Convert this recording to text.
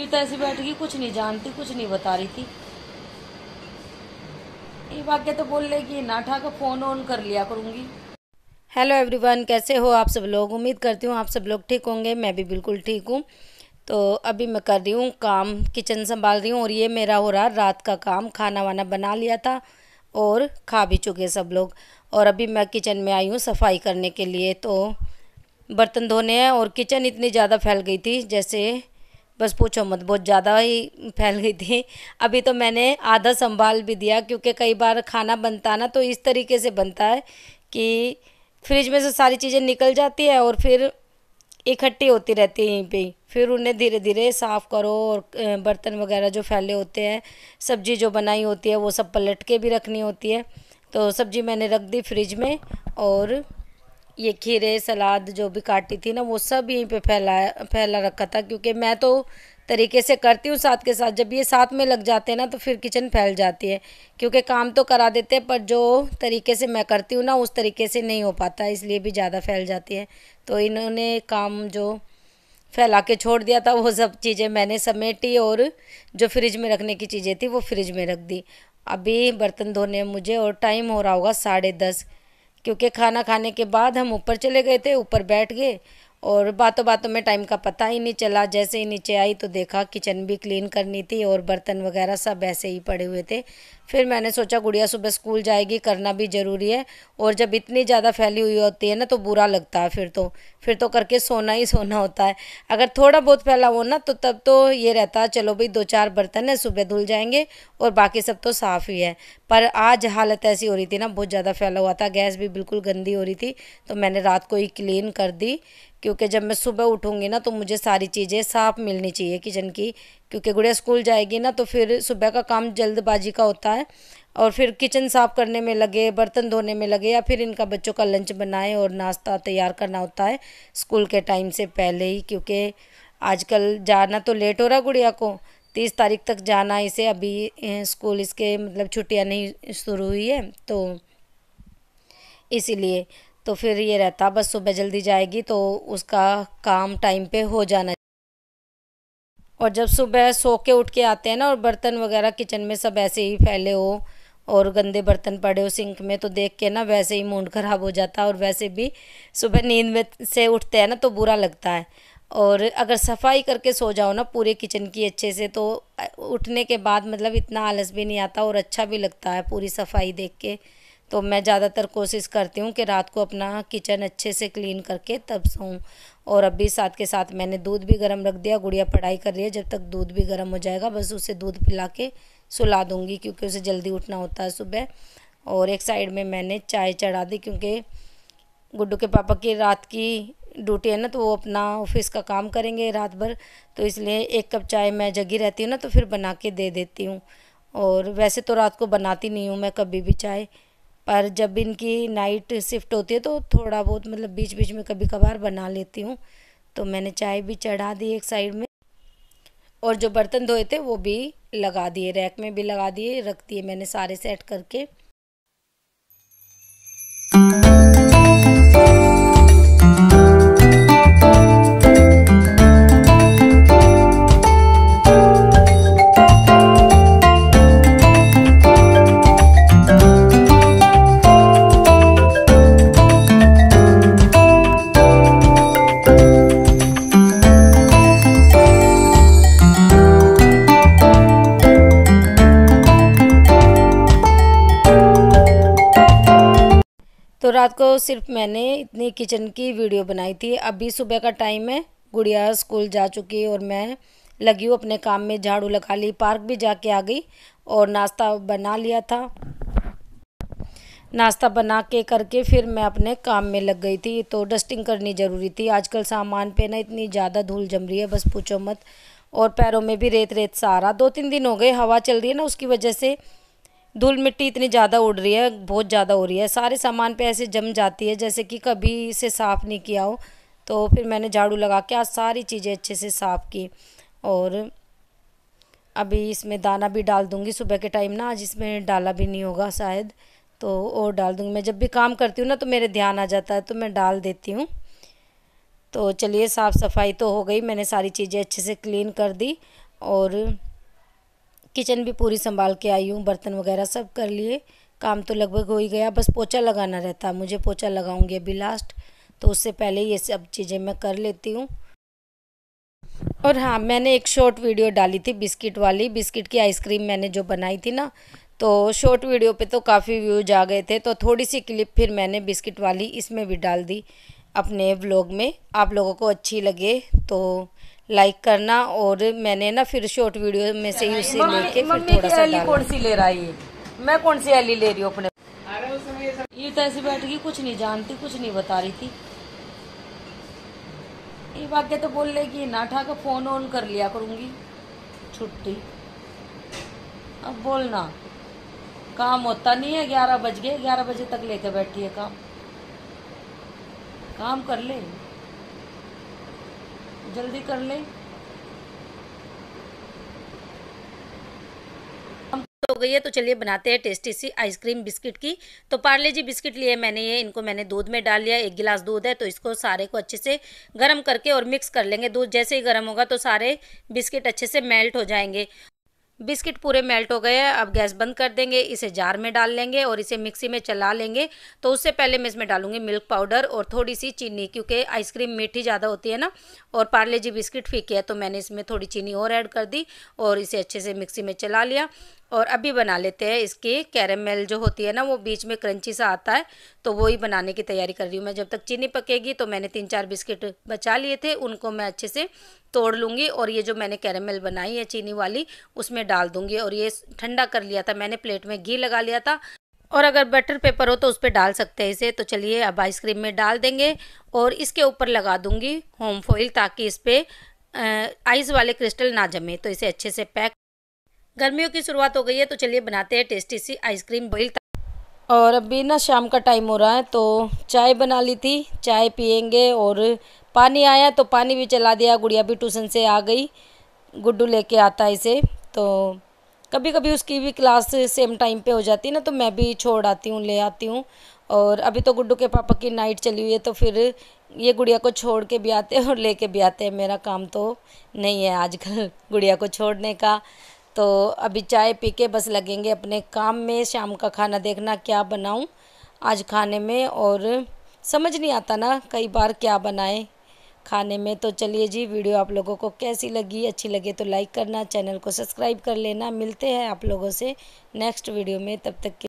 ये तो ऐसी बैठ गई कुछ नहीं जानती कुछ नहीं बता रही थी ये वाक्य तो बोल लेगी नाठा का फ़ोन ऑन कर लिया करूँगी हेलो एवरीवन कैसे हो आप सब लोग उम्मीद करती हूँ आप सब लोग ठीक होंगे मैं भी बिल्कुल ठीक हूँ तो अभी मैं कर रही हूँ काम किचन संभाल रही हूँ और ये मेरा हो रहा रात का काम खाना वाना बना लिया था और खा भी चुके सब लोग और अभी मैं किचन में आई हूँ सफाई करने के लिए तो बर्तन धोने हैं और किचन इतनी ज़्यादा फैल गई थी जैसे बस पूछो मत बहुत ज़्यादा ही फैल गई थी अभी तो मैंने आधा संभाल भी दिया क्योंकि कई बार खाना बनता ना तो इस तरीके से बनता है कि फ्रिज में से सारी चीज़ें निकल जाती है और फिर इकट्ठी होती रहती है यहीं पे फिर उन्हें धीरे धीरे साफ़ करो और बर्तन वगैरह जो फैले होते हैं सब्जी जो बनाई होती है वो सब पलट के भी रखनी होती है तो सब्जी मैंने रख दी फ्रिज में और ये खीरे सलाद जो भी काटी थी ना वो सब यहीं पे फैलाया फैला रखा था क्योंकि मैं तो तरीके से करती हूँ साथ के साथ जब ये साथ में लग जाते हैं ना तो फिर किचन फैल जाती है क्योंकि काम तो करा देते हैं पर जो तरीके से मैं करती हूँ ना उस तरीके से नहीं हो पाता इसलिए भी ज़्यादा फैल जाती है तो इन्होंने काम जो फैला के छोड़ दिया था वो सब चीज़ें मैंने समेटी और जो फ्रिज में रखने की चीज़ें थी वो फ्रिज में रख दी अभी बर्तन धोने मुझे और टाइम हो रहा होगा साढ़े दस क्योंकि खाना खाने के बाद हम ऊपर चले गए थे ऊपर बैठ गए और बातों बातों में टाइम का पता ही नहीं चला जैसे ही नीचे आई तो देखा किचन भी क्लीन करनी थी और बर्तन वगैरह सब ऐसे ही पड़े हुए थे फिर मैंने सोचा गुड़िया सुबह स्कूल जाएगी करना भी ज़रूरी है और जब इतनी ज़्यादा फैली हुई होती है ना तो बुरा लगता है फिर तो फिर तो करके सोना ही सोना होता है अगर थोड़ा बहुत फैला हो ना तो तब तो ये रहता है चलो भाई दो चार बर्तन है सुबह धुल जाएंगे और बाकी सब तो साफ़ ही है पर आज हालत ऐसी हो रही थी ना बहुत ज़्यादा फैला हुआ था गैस भी बिल्कुल गंदी हो रही थी तो मैंने रात को ही क्लीन कर दी क्योंकि जब मैं सुबह उठूँगी ना तो मुझे सारी चीज़ें साफ मिलनी चाहिए किचन की क्योंकि गुड़िया स्कूल जाएगी ना तो फिर सुबह का काम जल्दबाजी का होता है और फिर किचन साफ़ करने में लगे बर्तन धोने में लगे या फिर इनका बच्चों का लंच बनाए और नाश्ता तैयार करना होता है स्कूल के टाइम से पहले ही क्योंकि आजकल जाना तो लेट हो रहा गुड़िया को तीस तारीख तक जाना इसे अभी स्कूल इसके मतलब छुट्टियां नहीं शुरू हुई है तो इसीलिए तो फिर ये रहता बस सुबह जल्दी जाएगी तो उसका काम टाइम पे हो जाना और जब सुबह सो के उठ के आते हैं ना और बर्तन वगैरह किचन में सब ऐसे ही फैले हो और गंदे बर्तन पड़े हो सिंक में तो देख के ना वैसे ही मूड ख़राब हो जाता है और वैसे भी सुबह नींद में से उठते हैं ना तो बुरा लगता है और अगर सफाई करके सो जाओ ना पूरे किचन की अच्छे से तो उठने के बाद मतलब इतना आलस भी नहीं आता और अच्छा भी लगता है पूरी सफाई देख के तो मैं ज़्यादातर कोशिश करती हूँ कि रात को अपना किचन अच्छे से क्लीन करके तब सोऊं और अभी साथ के साथ मैंने दूध भी गर्म रख दिया गुड़िया पढ़ाई कर रही है जब तक दूध भी गर्म हो जाएगा बस उसे दूध पिला के सुला दूँगी क्योंकि उसे जल्दी उठना होता है सुबह और एक साइड में मैंने चाय चढ़ा दी क्योंकि गुड्डू के पापा की रात की ड्यूटी है ना तो वो अपना ऑफिस का काम करेंगे रात भर तो इसलिए एक कप चाय मैं जगी रहती हूँ ना तो फिर बना के दे देती हूँ और वैसे तो रात को बनाती नहीं हूँ मैं कभी भी चाय पर जब इनकी नाइट शिफ्ट होती है तो थोड़ा बहुत मतलब बीच बीच में कभी कभार बना लेती हूँ तो मैंने चाय भी चढ़ा दी एक साइड में और जो बर्तन धोए थे वो भी लगा दिए रैक में भी लगा दिए रख दिए मैंने सारे सेट करके रात को सिर्फ मैंने इतनी किचन की वीडियो बनाई थी अभी सुबह का टाइम है गुड़िया स्कूल जा चुकी और मैं लगी हूँ अपने काम में झाड़ू लगा ली पार्क भी जाके आ गई और नाश्ता बना लिया था नाश्ता बना के करके फिर मैं अपने काम में लग गई थी तो डस्टिंग करनी ज़रूरी थी आजकल सामान पे ना इतनी ज़्यादा धूल जम रही है बस पूछो मत और पैरों में भी रेत रेत सारा दो तीन दिन हो गए हवा चल रही है ना उसकी वजह से धूल मिट्टी इतनी ज़्यादा उड़ रही है बहुत ज़्यादा हो रही है सारे सामान पे ऐसे जम जाती है जैसे कि कभी इसे साफ़ नहीं किया हो तो फिर मैंने झाड़ू लगा के आज सारी चीज़ें अच्छे से साफ़ की और अभी इसमें दाना भी डाल दूँगी सुबह के टाइम ना आज इसमें डाला भी नहीं होगा शायद तो और डाल दूँगी मैं जब भी काम करती हूँ ना तो मेरे ध्यान आ जाता है तो मैं डाल देती हूँ तो चलिए साफ़ सफाई तो हो गई मैंने सारी चीज़ें अच्छे से क्लीन कर दी और किचन भी पूरी संभाल के आई हूँ बर्तन वगैरह सब कर लिए काम तो लगभग हो ही गया बस पोछा लगाना रहता मुझे पोछा लगाऊंगी अभी लास्ट तो उससे पहले ये सब चीज़ें मैं कर लेती हूँ और हाँ मैंने एक शॉर्ट वीडियो डाली थी बिस्किट वाली बिस्किट की आइसक्रीम मैंने जो बनाई थी ना तो शॉर्ट वीडियो पे तो काफ़ी व्यूज आ गए थे तो थोड़ी सी क्लिप फिर मैंने बिस्किट वाली इसमें भी डाल दी अपने ब्लॉग में आप लोगों को अच्छी लगे तो लाइक करना और मैंने ना फिर शॉर्ट वीडियो में से ही उसे लेके मम्मी सा e कौन सी ले रहा है मैं कौन सी अली e ले रही हूँ अपने ये तो ऐसी बैठ गई कुछ नहीं जानती कुछ नहीं बता रही थी ये वाक्य तो बोल लेगी नाठा का फोन ऑन कर लिया करूंगी छुट्टी अब बोलना काम होता नहीं है ग्यारह बज गए ग्यारह बजे तक लेके बैठी है काम काम कर ले जल्दी कर ले तो हो गई है तो चलिए बनाते हैं टेस्टी सी आइसक्रीम बिस्किट की तो पार्ले जी बिस्किट लिए मैंने ये इनको मैंने दूध में डाल लिया एक गिलास दूध है तो इसको सारे को अच्छे से गर्म करके और मिक्स कर लेंगे दूध जैसे ही गर्म होगा तो सारे बिस्किट अच्छे से मेल्ट हो जाएंगे बिस्किट पूरे मेल्ट हो गए हैं अब गैस बंद कर देंगे इसे जार में डाल लेंगे और इसे मिक्सी में चला लेंगे तो उससे पहले मैं इसमें डालूंगी मिल्क पाउडर और थोड़ी सी चीनी क्योंकि आइसक्रीम मीठी ज़्यादा होती है ना और पार्ले जी बिस्किट फीके है तो मैंने इसमें थोड़ी चीनी और ऐड कर दी और इसे अच्छे से मिक्सी में चला लिया और अभी बना लेते हैं इसकी कैरेमेल जो होती है ना वो बीच में क्रंची सा आता है तो वो ही बनाने की तैयारी कर रही हूँ मैं जब तक चीनी पकेगी तो मैंने तीन चार बिस्किट बचा लिए थे उनको मैं अच्छे से तोड़ लूँगी और ये जो मैंने कैरेमेल बनाई है चीनी वाली उसमें डाल दूँगी और ये ठंडा कर लिया था मैंने प्लेट में घी लगा लिया था और अगर बटर पेपर हो तो उस पर डाल सकते हैं इसे तो चलिए अब आइसक्रीम में डाल देंगे और इसके ऊपर लगा दूँगी होम फॉइल ताकि इस पर आइस वाले क्रिस्टल ना जमे तो इसे अच्छे से पैक गर्मियों की शुरुआत हो गई है तो चलिए बनाते हैं टेस्टी सी आइसक्रीम बॉइल और अभी ना शाम का टाइम हो रहा है तो चाय बना ली थी चाय पियेंगे और पानी आया तो पानी भी चला दिया गुड़िया भी ट्यूशन से आ गई गुड्डू लेके आता है इसे तो कभी कभी उसकी भी क्लास सेम टाइम पे हो जाती है ना तो मैं भी छोड़ आती हूँ ले आती हूँ और अभी तो गुड्डू के पापा की नाइट चली हुई है तो फिर ये गुड़िया को छोड़ के भी आते हैं और लेके भी आते हैं मेरा काम तो नहीं है आजकल गुड़िया को छोड़ने का तो अभी चाय पी के बस लगेंगे अपने काम में शाम का खाना देखना क्या बनाऊं आज खाने में और समझ नहीं आता ना कई बार क्या बनाएं खाने में तो चलिए जी वीडियो आप लोगों को कैसी लगी अच्छी लगे तो लाइक करना चैनल को सब्सक्राइब कर लेना मिलते हैं आप लोगों से नेक्स्ट वीडियो में तब तक के